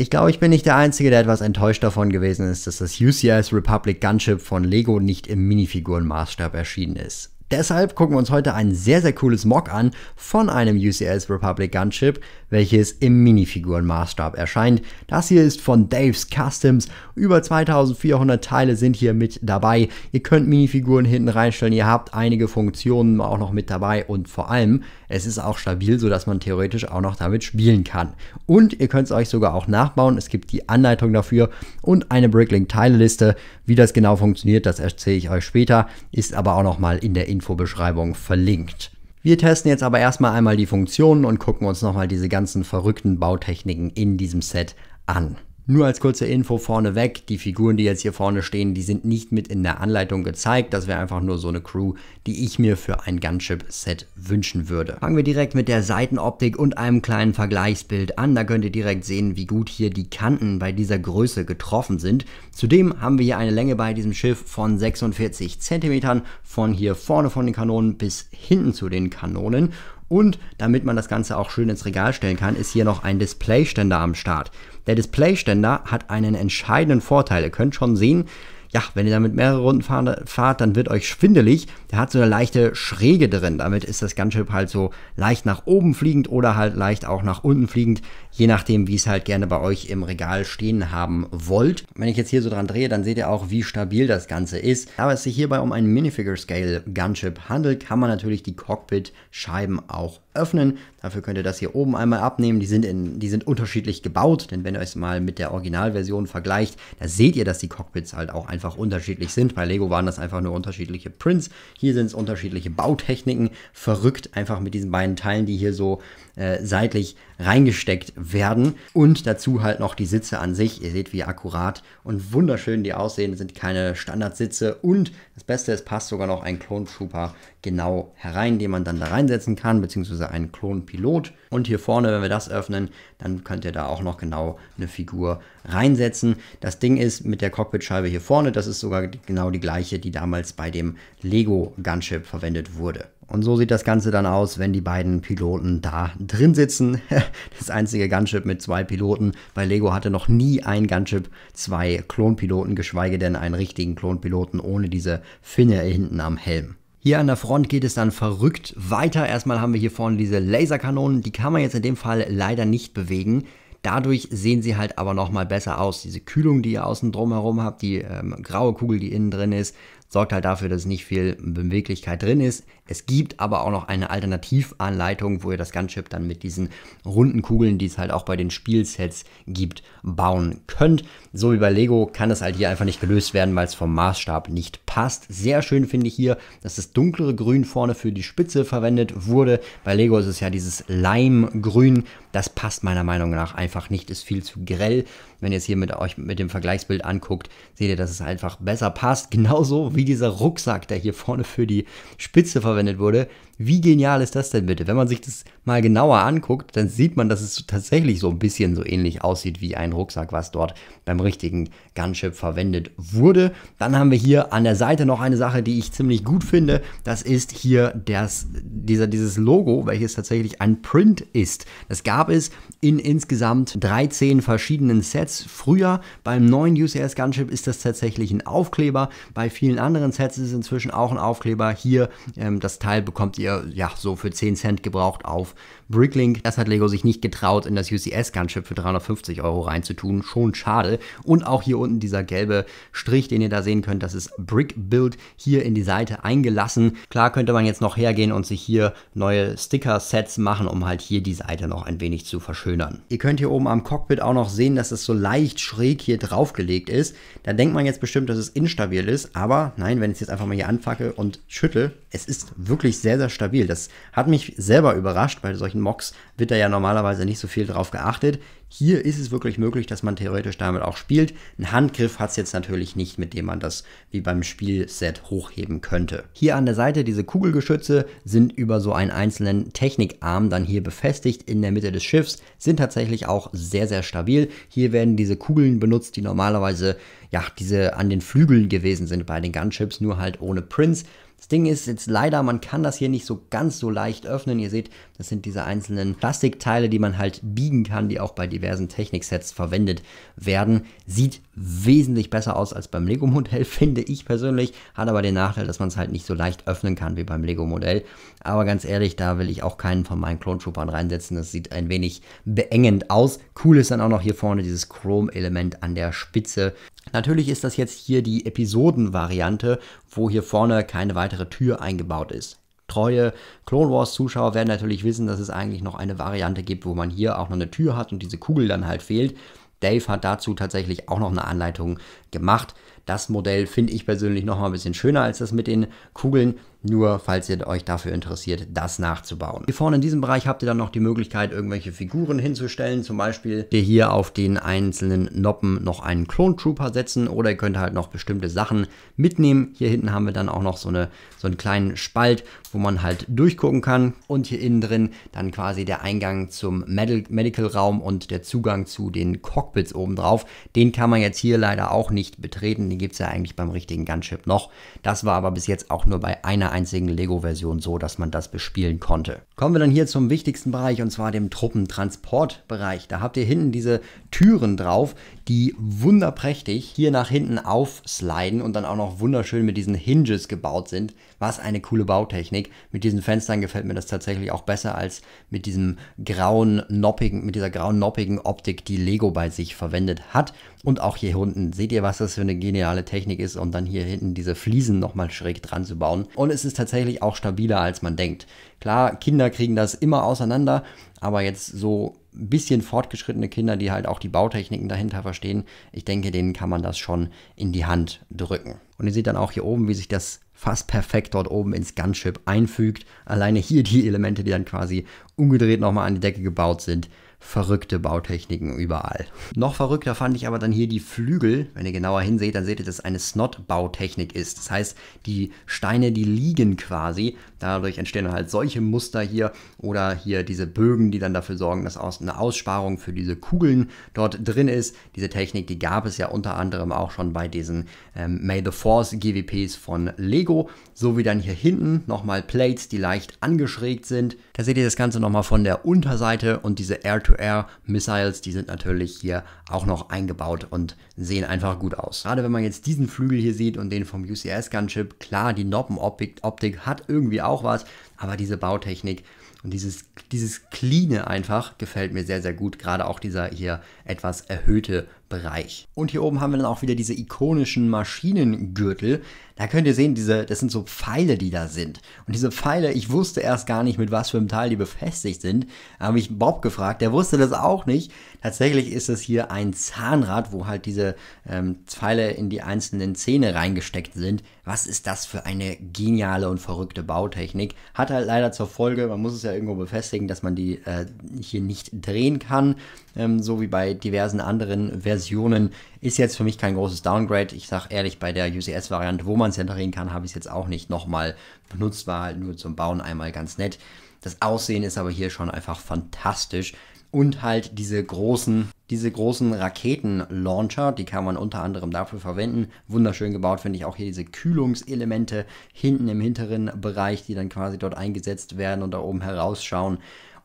Ich glaube, ich bin nicht der Einzige, der etwas enttäuscht davon gewesen ist, dass das UCS Republic Gunship von Lego nicht im Minifigurenmaßstab erschienen ist. Deshalb gucken wir uns heute ein sehr, sehr cooles Mock an von einem UCS Republic Gunship, welches im Minifigurenmaßstab erscheint. Das hier ist von Dave's Customs. Über 2400 Teile sind hier mit dabei. Ihr könnt Minifiguren hinten reinstellen. Ihr habt einige Funktionen auch noch mit dabei und vor allem, es ist auch stabil, sodass man theoretisch auch noch damit spielen kann. Und ihr könnt es euch sogar auch nachbauen. Es gibt die Anleitung dafür und eine Bricklink-Teileliste. Wie das genau funktioniert, das erzähle ich euch später. Ist aber auch noch mal in der Infobeschreibung verlinkt. Wir testen jetzt aber erstmal einmal die Funktionen und gucken uns nochmal diese ganzen verrückten Bautechniken in diesem Set an. Nur als kurze Info vorneweg, die Figuren, die jetzt hier vorne stehen, die sind nicht mit in der Anleitung gezeigt. Das wäre einfach nur so eine Crew, die ich mir für ein Gunship-Set wünschen würde. Fangen wir direkt mit der Seitenoptik und einem kleinen Vergleichsbild an. Da könnt ihr direkt sehen, wie gut hier die Kanten bei dieser Größe getroffen sind. Zudem haben wir hier eine Länge bei diesem Schiff von 46 cm, von hier vorne von den Kanonen bis hinten zu den Kanonen. Und damit man das Ganze auch schön ins Regal stellen kann, ist hier noch ein Displayständer am Start. Der Displayständer hat einen entscheidenden Vorteil. Ihr könnt schon sehen, ja, wenn ihr damit mehrere Runden fahrt, dann wird euch schwindelig. Der hat so eine leichte Schräge drin. Damit ist das Gunship halt so leicht nach oben fliegend oder halt leicht auch nach unten fliegend, je nachdem, wie es halt gerne bei euch im Regal stehen haben wollt. Wenn ich jetzt hier so dran drehe, dann seht ihr auch, wie stabil das Ganze ist. Da es sich hierbei um ein Minifigure-Scale-Gunship handelt, kann man natürlich die Cockpit-Scheiben auch öffnen. Dafür könnt ihr das hier oben einmal abnehmen. Die sind, in, die sind unterschiedlich gebaut, denn wenn ihr es mal mit der Originalversion vergleicht, da seht ihr, dass die Cockpits halt auch ein einfach unterschiedlich sind. Bei Lego waren das einfach nur unterschiedliche Prints. Hier sind es unterschiedliche Bautechniken. Verrückt einfach mit diesen beiden Teilen, die hier so äh, seitlich reingesteckt werden. Und dazu halt noch die Sitze an sich. Ihr seht, wie akkurat und wunderschön die aussehen. Das sind keine Standardsitze. Und das Beste, es passt sogar noch ein Clone Trooper genau herein, den man dann da reinsetzen kann, beziehungsweise einen Klonpilot. Und hier vorne, wenn wir das öffnen, dann könnt ihr da auch noch genau eine Figur reinsetzen. Das Ding ist mit der Cockpitscheibe hier vorne, das ist sogar genau die gleiche, die damals bei dem Lego Gunship verwendet wurde. Und so sieht das Ganze dann aus, wenn die beiden Piloten da drin sitzen. Das einzige Gunship mit zwei Piloten. Bei Lego hatte noch nie ein Gunship zwei Klonpiloten, geschweige denn einen richtigen Klonpiloten ohne diese Finne hinten am Helm. Hier an der Front geht es dann verrückt weiter. Erstmal haben wir hier vorne diese Laserkanonen, die kann man jetzt in dem Fall leider nicht bewegen. Dadurch sehen sie halt aber nochmal besser aus. Diese Kühlung, die ihr außen drumherum habt, die ähm, graue Kugel, die innen drin ist, sorgt halt dafür, dass nicht viel Beweglichkeit drin ist. Es gibt aber auch noch eine Alternativanleitung, wo ihr das Gunship dann mit diesen runden Kugeln, die es halt auch bei den Spielsets gibt, bauen könnt. So wie bei Lego kann das halt hier einfach nicht gelöst werden, weil es vom Maßstab nicht passt. Sehr schön finde ich hier, dass das dunklere Grün vorne für die Spitze verwendet wurde. Bei Lego ist es ja dieses Leimgrün. Das passt meiner Meinung nach einfach nicht, ist viel zu grell. Wenn ihr es hier mit euch mit dem Vergleichsbild anguckt, seht ihr, dass es einfach besser passt. Genauso wie dieser Rucksack, der hier vorne für die Spitze verwendet wurde wie genial ist das denn bitte? Wenn man sich das mal genauer anguckt, dann sieht man, dass es tatsächlich so ein bisschen so ähnlich aussieht wie ein Rucksack, was dort beim richtigen Gunship verwendet wurde. Dann haben wir hier an der Seite noch eine Sache, die ich ziemlich gut finde. Das ist hier das, dieser, dieses Logo, welches tatsächlich ein Print ist. Das gab es in insgesamt 13 verschiedenen Sets früher. Beim neuen UCS Gunship ist das tatsächlich ein Aufkleber. Bei vielen anderen Sets ist es inzwischen auch ein Aufkleber. Hier ähm, das Teil bekommt ihr ihr ja so für 10 Cent gebraucht auf Bricklink. Das hat Lego sich nicht getraut, in das UCS-Gunship für 350 Euro reinzutun. Schon schade. Und auch hier unten dieser gelbe Strich, den ihr da sehen könnt, das ist Brick Build hier in die Seite eingelassen. Klar könnte man jetzt noch hergehen und sich hier neue Sticker-Sets machen, um halt hier die Seite noch ein wenig zu verschönern. Ihr könnt hier oben am Cockpit auch noch sehen, dass es so leicht schräg hier draufgelegt ist. Da denkt man jetzt bestimmt, dass es instabil ist, aber nein, wenn ich es jetzt einfach mal hier anfacke und schüttel, es ist wirklich sehr, sehr stabil. Das hat mich selber überrascht, bei solchen Mocks wird da ja normalerweise nicht so viel drauf geachtet. Hier ist es wirklich möglich, dass man theoretisch damit auch spielt. Ein Handgriff hat es jetzt natürlich nicht, mit dem man das wie beim Spielset hochheben könnte. Hier an der Seite diese Kugelgeschütze sind über so einen einzelnen Technikarm dann hier befestigt in der Mitte des Schiffs, sind tatsächlich auch sehr, sehr stabil. Hier werden diese Kugeln benutzt, die normalerweise ja diese an den Flügeln gewesen sind bei den Gunships, nur halt ohne Prints. Das Ding ist jetzt leider, man kann das hier nicht so ganz so leicht öffnen. Ihr seht, das sind diese einzelnen Plastikteile, die man halt biegen kann, die auch bei diversen Techniksets verwendet werden. Sieht wesentlich besser aus als beim Lego-Modell, finde ich persönlich. Hat aber den Nachteil, dass man es halt nicht so leicht öffnen kann wie beim Lego-Modell. Aber ganz ehrlich, da will ich auch keinen von meinen Klonschubern reinsetzen. Das sieht ein wenig beengend aus. Cool ist dann auch noch hier vorne dieses Chrome-Element an der Spitze. Natürlich ist das jetzt hier die Episoden-Variante, wo hier vorne keine weitere Tür eingebaut ist treue Clone Wars Zuschauer werden natürlich wissen, dass es eigentlich noch eine Variante gibt, wo man hier auch noch eine Tür hat und diese Kugel dann halt fehlt. Dave hat dazu tatsächlich auch noch eine Anleitung gemacht. Das Modell finde ich persönlich noch mal ein bisschen schöner als das mit den Kugeln. Nur falls ihr euch dafür interessiert, das nachzubauen. Hier vorne in diesem Bereich habt ihr dann noch die Möglichkeit, irgendwelche Figuren hinzustellen. Zum Beispiel ihr hier auf den einzelnen Noppen noch einen Clone Trooper setzen oder ihr könnt halt noch bestimmte Sachen mitnehmen. Hier hinten haben wir dann auch noch so, eine, so einen kleinen Spalt, wo man halt durchgucken kann. Und hier innen drin dann quasi der Eingang zum Medical Raum und der Zugang zu den Cockpits obendrauf. Den kann man jetzt hier leider auch nicht betreten. Den gibt es ja eigentlich beim richtigen Gunship noch. Das war aber bis jetzt auch nur bei einer einer einzigen Lego-Version so, dass man das bespielen konnte. Kommen wir dann hier zum wichtigsten Bereich und zwar dem Truppentransportbereich. Da habt ihr hinten diese Türen drauf, die wunderprächtig hier nach hinten aufsliden und dann auch noch wunderschön mit diesen Hinges gebaut sind. Was eine coole Bautechnik. Mit diesen Fenstern gefällt mir das tatsächlich auch besser als mit diesem grauen, noppigen, mit dieser grauen, noppigen Optik, die Lego bei sich verwendet hat. Und auch hier unten seht ihr, was das für eine geniale Technik ist, um dann hier hinten diese Fliesen nochmal schräg dran zu bauen. Und es ist tatsächlich auch stabiler, als man denkt. Klar, Kinder kriegen das immer auseinander, aber jetzt so ein bisschen fortgeschrittene Kinder, die halt auch die Bautechniken dahinter verstehen, ich denke, denen kann man das schon in die Hand drücken. Und ihr seht dann auch hier oben, wie sich das fast perfekt dort oben ins Gunship einfügt. Alleine hier die Elemente, die dann quasi umgedreht nochmal an die Decke gebaut sind. Verrückte Bautechniken überall. Noch verrückter fand ich aber dann hier die Flügel. Wenn ihr genauer hinseht, dann seht ihr, dass es eine Snot-Bautechnik ist. Das heißt, die Steine, die liegen quasi Dadurch entstehen dann halt solche Muster hier oder hier diese Bögen, die dann dafür sorgen, dass eine Aussparung für diese Kugeln dort drin ist. Diese Technik, die gab es ja unter anderem auch schon bei diesen ähm, May the Force GWPs von Lego. So wie dann hier hinten nochmal Plates, die leicht angeschrägt sind. Da seht ihr das Ganze nochmal von der Unterseite und diese Air-to-Air-Missiles, die sind natürlich hier auch noch eingebaut und sehen einfach gut aus. Gerade wenn man jetzt diesen Flügel hier sieht und den vom UCS Gunship, klar, die Noppenoptik hat irgendwie auch auch was, aber diese Bautechnik und dieses, dieses Cleane einfach gefällt mir sehr, sehr gut. Gerade auch dieser hier etwas erhöhte Bereich. Und hier oben haben wir dann auch wieder diese ikonischen Maschinengürtel. Da könnt ihr sehen, diese, das sind so Pfeile, die da sind. Und diese Pfeile, ich wusste erst gar nicht, mit was für einem Teil die befestigt sind. Da habe ich Bob gefragt, der wusste das auch nicht. Tatsächlich ist es hier ein Zahnrad, wo halt diese ähm, Pfeile in die einzelnen Zähne reingesteckt sind. Was ist das für eine geniale und verrückte Bautechnik? Hat halt leider zur Folge, man muss es ja irgendwo befestigen, dass man die äh, hier nicht drehen kann, ähm, so wie bei diversen anderen Versionen Versionen ist jetzt für mich kein großes Downgrade. Ich sage ehrlich, bei der UCS-Variante, wo man es hinterlegen kann, habe ich es jetzt auch nicht nochmal benutzt. War halt nur zum Bauen einmal ganz nett. Das Aussehen ist aber hier schon einfach fantastisch. Und halt diese großen, diese großen Raketenlauncher, die kann man unter anderem dafür verwenden. Wunderschön gebaut finde ich auch hier diese Kühlungselemente hinten im hinteren Bereich, die dann quasi dort eingesetzt werden und da oben herausschauen.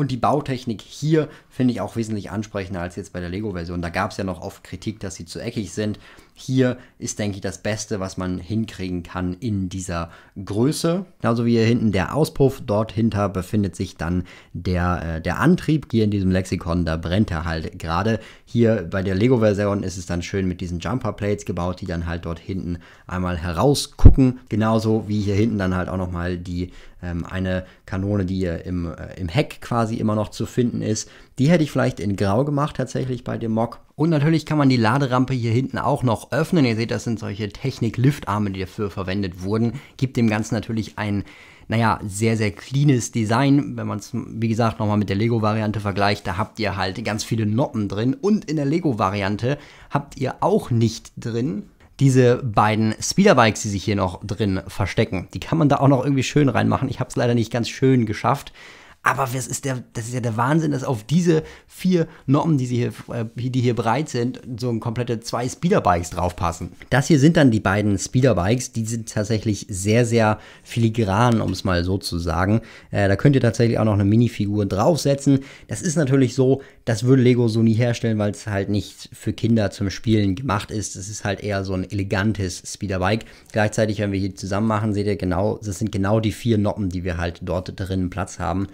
Und die Bautechnik hier finde ich auch wesentlich ansprechender als jetzt bei der Lego-Version. Da gab es ja noch oft Kritik, dass sie zu eckig sind hier ist, denke ich, das Beste, was man hinkriegen kann in dieser Größe. Genauso wie hier hinten der Auspuff, dort hinter befindet sich dann der, äh, der Antrieb. Hier in diesem Lexikon, da brennt er halt gerade. Hier bei der Lego-Version ist es dann schön mit diesen Jumper-Plates gebaut, die dann halt dort hinten einmal herausgucken. Genauso wie hier hinten dann halt auch nochmal die ähm, eine Kanone, die hier im, äh, im Heck quasi immer noch zu finden ist. Die hätte ich vielleicht in Grau gemacht tatsächlich bei dem Mock und natürlich kann man die Laderampe hier hinten auch noch öffnen. Ihr seht, das sind solche Technik-Liftarme, die dafür verwendet wurden. Gibt dem Ganzen natürlich ein naja, sehr, sehr cleanes Design. Wenn man es, wie gesagt, nochmal mit der Lego-Variante vergleicht, da habt ihr halt ganz viele Noppen drin. Und in der Lego-Variante habt ihr auch nicht drin diese beiden Speederbikes, die sich hier noch drin verstecken. Die kann man da auch noch irgendwie schön reinmachen. Ich habe es leider nicht ganz schön geschafft. Aber das ist, der, das ist ja der Wahnsinn, dass auf diese vier Noppen, die, sie hier, äh, die hier breit sind, so ein komplette zwei Speederbikes draufpassen. Das hier sind dann die beiden Speederbikes. Die sind tatsächlich sehr, sehr filigran, um es mal so zu sagen. Äh, da könnt ihr tatsächlich auch noch eine Minifigur draufsetzen. Das ist natürlich so, das würde Lego so nie herstellen, weil es halt nicht für Kinder zum Spielen gemacht ist. Es ist halt eher so ein elegantes Speederbike. Gleichzeitig, wenn wir hier zusammen machen, seht ihr genau, das sind genau die vier Noppen, die wir halt dort drinnen Platz haben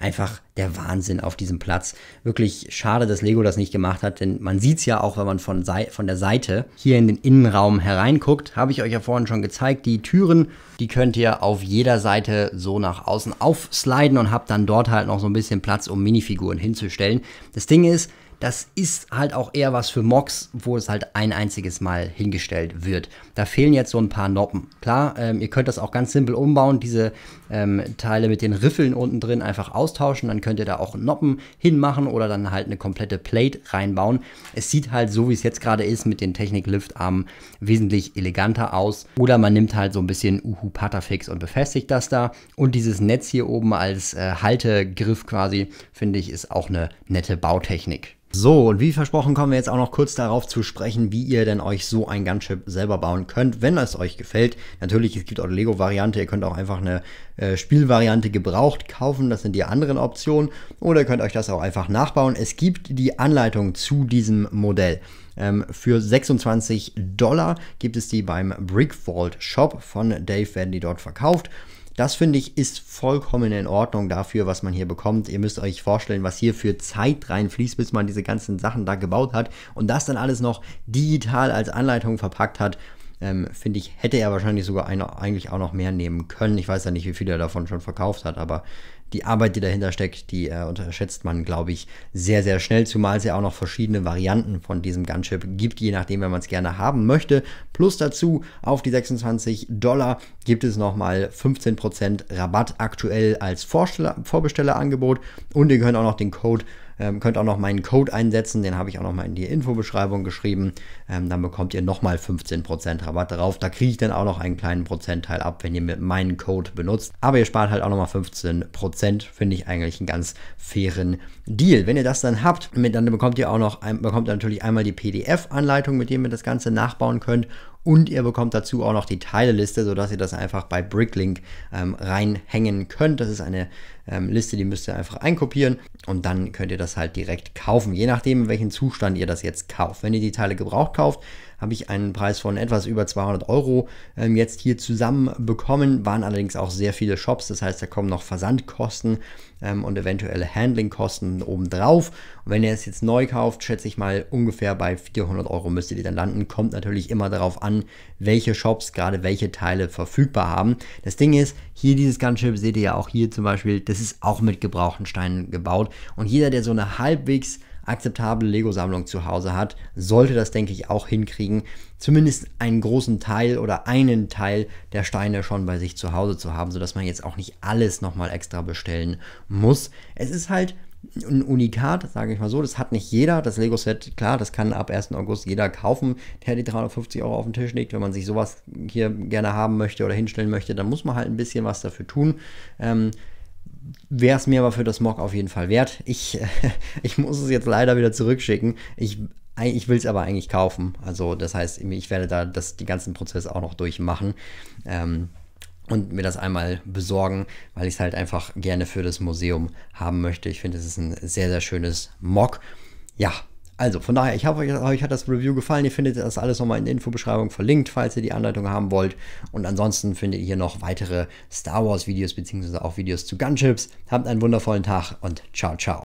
einfach der Wahnsinn auf diesem Platz. Wirklich schade, dass Lego das nicht gemacht hat, denn man sieht es ja auch, wenn man von, von der Seite hier in den Innenraum hereinguckt. Habe ich euch ja vorhin schon gezeigt. Die Türen, die könnt ihr auf jeder Seite so nach außen aufsliden und habt dann dort halt noch so ein bisschen Platz, um Minifiguren hinzustellen. Das Ding ist, das ist halt auch eher was für Mocs, wo es halt ein einziges Mal hingestellt wird. Da fehlen jetzt so ein paar Noppen. Klar, ähm, ihr könnt das auch ganz simpel umbauen. Diese ähm, Teile mit den Riffeln unten drin einfach austauschen. Dann könnt ihr da auch Noppen hinmachen oder dann halt eine komplette Plate reinbauen. Es sieht halt so, wie es jetzt gerade ist, mit den technik lift armen wesentlich eleganter aus. Oder man nimmt halt so ein bisschen Uhu Patafix und befestigt das da. Und dieses Netz hier oben als äh, Haltegriff quasi, finde ich, ist auch eine nette Bautechnik. So, und wie versprochen kommen wir jetzt auch noch kurz darauf zu sprechen, wie ihr denn euch so ein Gunship selber bauen könnt, wenn es euch gefällt. Natürlich, es gibt auch eine Lego-Variante, ihr könnt auch einfach eine äh, Spielvariante gebraucht kaufen. Das sind die anderen Optionen. Oder ihr könnt euch das auch einfach nachbauen. Es gibt die Anleitung zu diesem Modell. Ähm, für 26 Dollar gibt es die beim Brick Vault Shop. Von Dave werden die dort verkauft. Das finde ich ist vollkommen in Ordnung dafür, was man hier bekommt. Ihr müsst euch vorstellen, was hier für Zeit reinfließt, bis man diese ganzen Sachen da gebaut hat und das dann alles noch digital als Anleitung verpackt hat ähm, finde ich, hätte er wahrscheinlich sogar eine, eigentlich auch noch mehr nehmen können. Ich weiß ja nicht, wie viel er davon schon verkauft hat, aber die Arbeit, die dahinter steckt, die äh, unterschätzt man, glaube ich, sehr, sehr schnell, zumal es ja auch noch verschiedene Varianten von diesem Gunship gibt, je nachdem, wenn man es gerne haben möchte. Plus dazu auf die 26 Dollar gibt es nochmal 15% Rabatt aktuell als Vorbestellerangebot und ihr könnt auch noch den Code ähm, könnt auch noch meinen Code einsetzen, den habe ich auch noch mal in die Infobeschreibung geschrieben. Ähm, dann bekommt ihr noch mal 15% Rabatt drauf. Da kriege ich dann auch noch einen kleinen Prozentteil ab, wenn ihr mit meinem Code benutzt. Aber ihr spart halt auch noch mal 15%. Finde ich eigentlich einen ganz fairen Deal. Wenn ihr das dann habt, dann bekommt ihr auch noch, ein, bekommt natürlich einmal die PDF-Anleitung, mit dem ihr das Ganze nachbauen könnt und ihr bekommt dazu auch noch die Teileliste, sodass ihr das einfach bei Bricklink ähm, reinhängen könnt. Das ist eine ähm, Liste, die müsst ihr einfach einkopieren und dann könnt ihr das halt direkt kaufen, je nachdem, in welchem Zustand ihr das jetzt kauft. Wenn ihr die Teile gebraucht kauft, habe ich einen Preis von etwas über 200 Euro ähm, jetzt hier zusammen bekommen. Waren allerdings auch sehr viele Shops, das heißt, da kommen noch Versandkosten ähm, und eventuelle Handlingkosten obendrauf. Und wenn ihr es jetzt neu kauft, schätze ich mal ungefähr bei 400 Euro müsstet ihr dann landen. Kommt natürlich immer darauf an, welche Shops gerade welche Teile verfügbar haben. Das Ding ist, hier dieses Gunship seht ihr ja auch hier zum Beispiel, das ist auch mit gebrauchten Steinen gebaut. Und jeder, der so eine halbwegs akzeptable Lego-Sammlung zu Hause hat, sollte das, denke ich, auch hinkriegen, zumindest einen großen Teil oder einen Teil der Steine schon bei sich zu Hause zu haben, sodass man jetzt auch nicht alles nochmal extra bestellen muss. Es ist halt ein Unikat, sage ich mal so. Das hat nicht jeder. Das Lego-Set, klar, das kann ab 1. August jeder kaufen, der die 350 Euro auf den Tisch legt. Wenn man sich sowas hier gerne haben möchte oder hinstellen möchte, dann muss man halt ein bisschen was dafür tun. Ähm, wäre es mir aber für das Mock auf jeden Fall wert. Ich, ich muss es jetzt leider wieder zurückschicken. Ich, ich will es aber eigentlich kaufen. Also das heißt, ich werde da das, die ganzen Prozess auch noch durchmachen. Ähm, und mir das einmal besorgen, weil ich es halt einfach gerne für das Museum haben möchte. Ich finde, es ist ein sehr, sehr schönes Mock. Ja, also von daher, ich hoffe, euch, hat das Review gefallen. Ihr findet das alles nochmal in der Infobeschreibung verlinkt, falls ihr die Anleitung haben wollt. Und ansonsten findet ihr hier noch weitere Star Wars Videos beziehungsweise auch Videos zu Gunships. Habt einen wundervollen Tag und ciao, ciao.